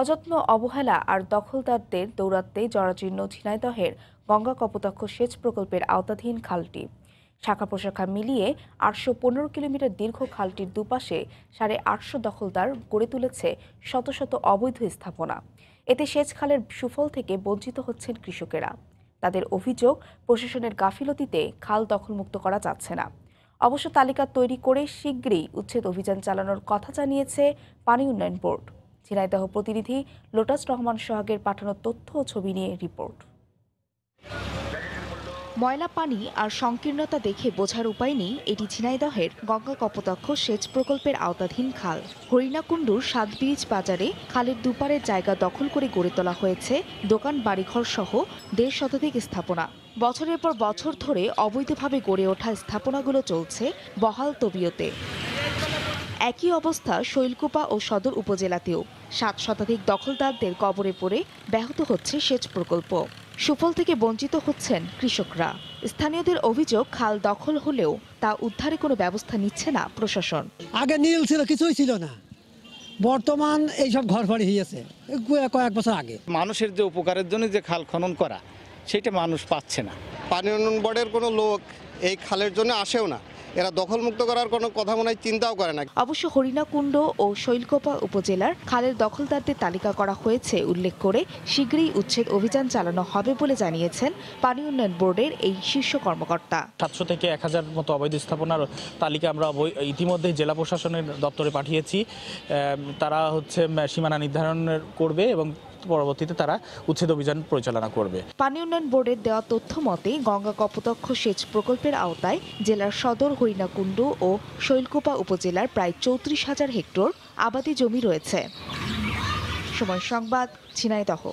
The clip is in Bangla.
অযত্ন অবহেলা আর দখলদারদের দৌরাত্মে জরাজীর্ণ ঝিনাইদহের গঙ্গা কপোতক্ষ সেচ প্রকল্পের আওতাধীন খালটি শাখা প্রশাখা মিলিয়ে আটশো পনেরো কিলোমিটার দীর্ঘ খালটির দুপাশে সাড়ে আটশো দখলদার গড়ে তুলেছে শত শত অবৈধ স্থাপনা এতে সেচ খালের সুফল থেকে বঞ্চিত হচ্ছেন কৃষকেরা তাদের অভিযোগ প্রশাসনের গাফিলতিতে খাল দখলমুক্ত করা যাচ্ছে না অবশ্য তালিকা তৈরি করে শীঘ্রই উচ্ছেদ অভিযান চালানোর কথা জানিয়েছে পানি উন্নয়ন বোর্ড ঝিনাইদহ প্রতিনিধি লোটাস রহমান সোহাগের পাঠানো তথ্য ও ছবি নিয়ে রিপোর্ট ময়লা পানি আর সংকীর্ণতা দেখে বোঝার উপায় নেই এটি ঝিনাইদহের গঙ্গা কপোতক্ষ সেচ প্রকল্পের আওতাধীন খাল হরিণাকুণ্ডুর সাতবীজ বাজারে খালের দুপারের জায়গা দখল করে গড়ে তোলা হয়েছে দোকান বাড়িঘর সহ দেড় শতাধিক স্থাপনা বছরের পর বছর ধরে অবৈধভাবে গড়ে ওঠা স্থাপনাগুলো চলছে বহাল তবিয়তে একই অবস্থা শৈলকুপা ও সদর উপজেলাতেও সাত শতাধিক দখলদারদের কবরে পড়ে ব্যাহত হচ্ছে সেচ প্রকল্প সুফল থেকে বঞ্চিত হচ্ছেন কৃষকরা স্থানীয়দের অভিযোগ খাল দখল হলেও তা উদ্ধারে কোনো ব্যবস্থা নিচ্ছে না প্রশাসন আগে নীল ছিল কিছুই ছিল না বর্তমান এইসব ঘর বাড়ি হয়েছে কয়েক বছর আগে মানুষের যে উপকারের জন্য যে খাল খনন করা সেটা মানুষ পাচ্ছে না পানি উন্নয়ন বোর্ডের কোনো লোক এই খালের জন্য আসেও না এরা দখলমুক্ত করার কোনো কথা মনে হয় চিন্তাও করে না অবশ্য হরিণাকুণ্ড ও শৈলকোপা উপজেলার খালের দখলদারদের তালিকা করা হয়েছে উল্লেখ করে শীঘ্রই উচ্ছেদ অভিযান চালানো হবে বলে জানিয়েছেন পানি উন্নয়ন বোর্ডের এই শীর্ষ কর্মকর্তা সাতশো থেকে এক হাজার মতো অবৈধ স্থাপনার তালিকা আমরা ইতিমধ্যে জেলা প্রশাসনের দপ্তরে পাঠিয়েছি তারা হচ্ছে সীমানা নির্ধারণ করবে এবং পরবর্তীতে তারা উচ্ছেদ অভিযান পরিচালনা করবে পানি উন্নয়ন বোর্ডের দেওয়া তথ্য মতে গঙ্গা কপোতক্ষ সেচ প্রকল্পের আওতায় জেলার সদর হরিণাকুণ্ড ও শৈলকুপা উপজেলার প্রায় চৌত্রিশ হাজার হেক্টর আবাদি জমি রয়েছে সময় সংবাদ ঝিনাইদহ